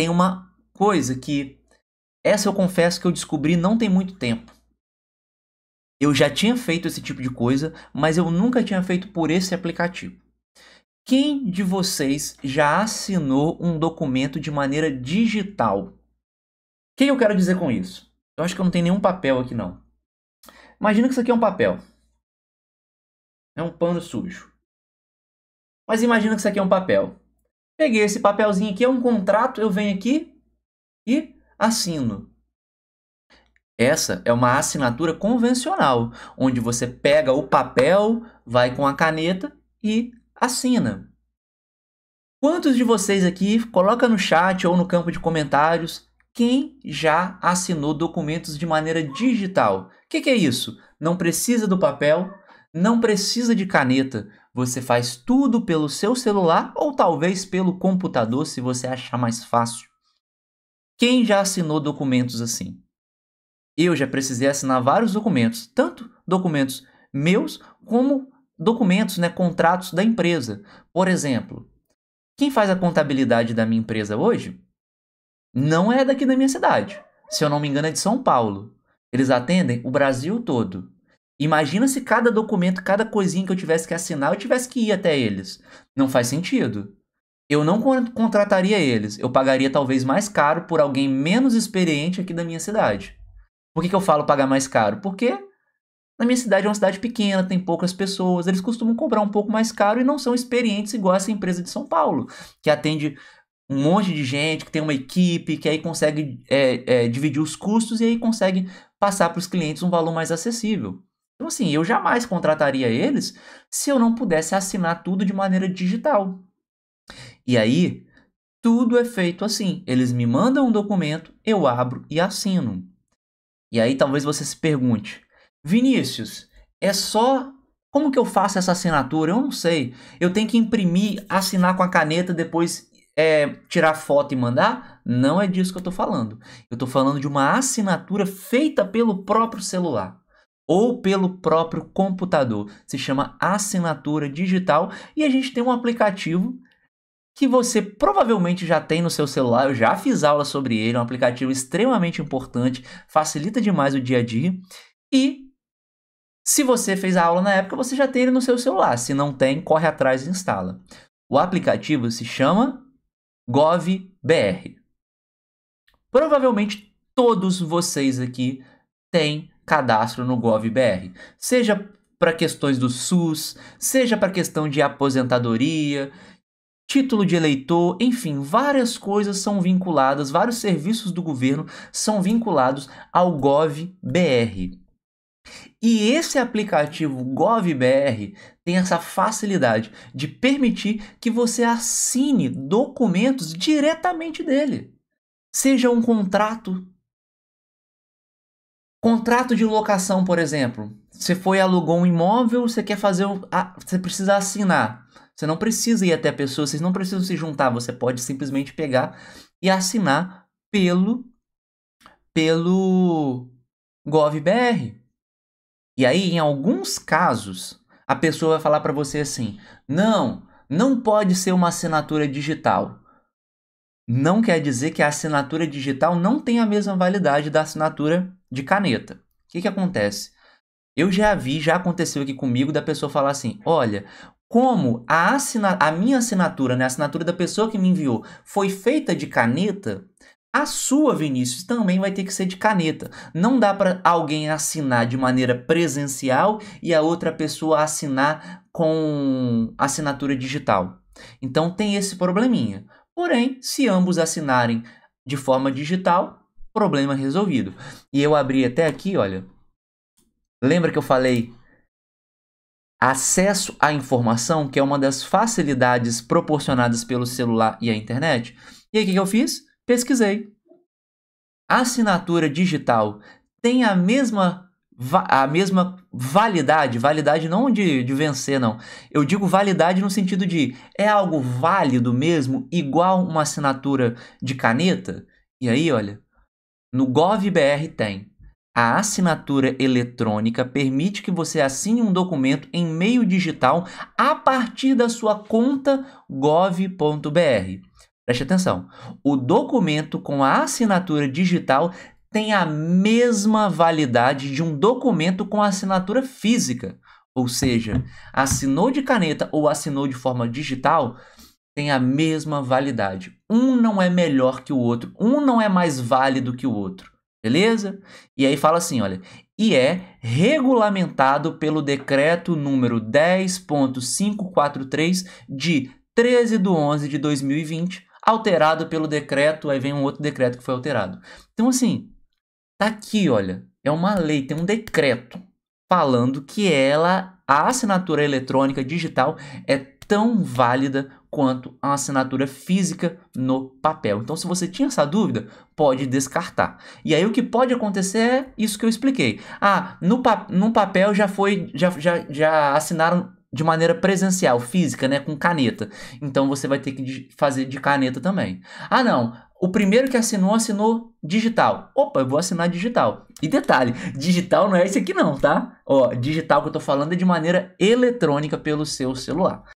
tem uma coisa que essa eu confesso que eu descobri não tem muito tempo. Eu já tinha feito esse tipo de coisa, mas eu nunca tinha feito por esse aplicativo. Quem de vocês já assinou um documento de maneira digital? O que eu quero dizer com isso? Eu acho que eu não tenho nenhum papel aqui não. Imagina que isso aqui é um papel. É um pano sujo. Mas imagina que isso aqui é um papel. Peguei esse papelzinho aqui, é um contrato, eu venho aqui e assino. Essa é uma assinatura convencional, onde você pega o papel, vai com a caneta e assina. Quantos de vocês aqui, coloca no chat ou no campo de comentários, quem já assinou documentos de maneira digital? O que, que, é isso? Não precisa do papel, não precisa de caneta. Você faz tudo pelo seu celular ou talvez pelo computador, se você achar mais fácil. Quem já assinou documentos assim? Eu já precisei assinar vários documentos, tanto documentos meus como documentos, né, contratos da empresa. Por exemplo, quem faz a contabilidade da minha empresa hoje não é daqui da minha cidade. Se eu não me engano, é de São Paulo. Eles atendem o Brasil todo. Imagina se cada documento, cada coisinha que eu tivesse que assinar, eu tivesse que ir até eles. Não faz sentido. Eu não contrataria eles. Eu pagaria talvez mais caro por alguém menos experiente aqui da minha cidade. Por que, que eu falo pagar mais caro? Porque na minha cidade é uma cidade pequena, tem poucas pessoas, eles costumam cobrar um pouco mais caro e não são experientes igual essa empresa de São Paulo, que atende um monte de gente, que tem uma equipe, que aí consegue é, é, dividir os custos e aí consegue passar para os clientes um valor mais acessível. Então, assim, eu jamais contrataria eles se eu não pudesse assinar tudo de maneira digital. E aí, tudo é feito assim. Eles me mandam um documento, eu abro e assino. E aí, talvez você se pergunte, Vinícius, é só como que eu faço essa assinatura? Eu não sei. Eu tenho que imprimir, assinar com a caneta, depois é, tirar foto e mandar? Não é disso que eu estou falando. Eu estou falando de uma assinatura feita pelo próprio celular ou pelo próprio computador. Se chama assinatura digital e a gente tem um aplicativo que você provavelmente já tem no seu celular. Eu já fiz aula sobre ele, é um aplicativo extremamente importante, facilita demais o dia a dia e se você fez a aula na época, você já tem ele no seu celular. Se não tem, corre atrás e instala. O aplicativo se chama GovBR. Provavelmente todos vocês aqui têm cadastro no GovBR, seja para questões do SUS, seja para questão de aposentadoria, título de eleitor, enfim, várias coisas são vinculadas, vários serviços do governo são vinculados ao GovBR. E esse aplicativo GovBR tem essa facilidade de permitir que você assine documentos diretamente dele. Seja um contrato Contrato de locação, por exemplo. Você foi alugou um imóvel, você quer fazer o, você precisa assinar. Você não precisa ir até a pessoa, vocês não precisam se juntar, você pode simplesmente pegar e assinar pelo pelo GovBR. E aí, em alguns casos, a pessoa vai falar para você assim: "Não, não pode ser uma assinatura digital". Não quer dizer que a assinatura digital não tem a mesma validade da assinatura de caneta. O que, que acontece? Eu já vi, já aconteceu aqui comigo da pessoa falar assim: olha, como a, assina a minha assinatura, né, a assinatura da pessoa que me enviou, foi feita de caneta, a sua, Vinícius, também vai ter que ser de caneta. Não dá para alguém assinar de maneira presencial e a outra pessoa assinar com assinatura digital. Então tem esse probleminha. Porém, se ambos assinarem de forma digital, problema resolvido. E eu abri até aqui, olha. Lembra que eu falei acesso à informação, que é uma das facilidades proporcionadas pelo celular e a internet? E aí o que eu fiz? Pesquisei. assinatura digital tem a mesma a mesma validade, validade não de, de vencer, não. Eu digo validade no sentido de é algo válido mesmo, igual uma assinatura de caneta? E aí, olha, no GovBR tem. A assinatura eletrônica permite que você assine um documento em meio digital a partir da sua conta gov.br. Preste atenção. O documento com a assinatura digital tem a mesma validade de um documento com assinatura física. Ou seja, assinou de caneta ou assinou de forma digital, tem a mesma validade. Um não é melhor que o outro, um não é mais válido que o outro. Beleza? E aí fala assim, olha, e é regulamentado pelo decreto número 10.543 de 13 de 11 de 2020, alterado pelo decreto, aí vem um outro decreto que foi alterado. Então assim, tá aqui, olha, é uma lei, tem um decreto falando que ela a assinatura eletrônica digital é tão válida quanto a assinatura física no papel. Então, se você tinha essa dúvida, pode descartar. E aí o que pode acontecer é isso que eu expliquei. Ah, no, pa no papel já foi, já, já, já assinaram de maneira presencial, física, né, com caneta. Então você vai ter que fazer de caneta também. Ah, não, o primeiro que assinou, assinou digital. Opa, eu vou assinar digital. E detalhe, digital não é esse aqui não, tá? Ó, digital que eu tô falando é de maneira eletrônica pelo seu celular.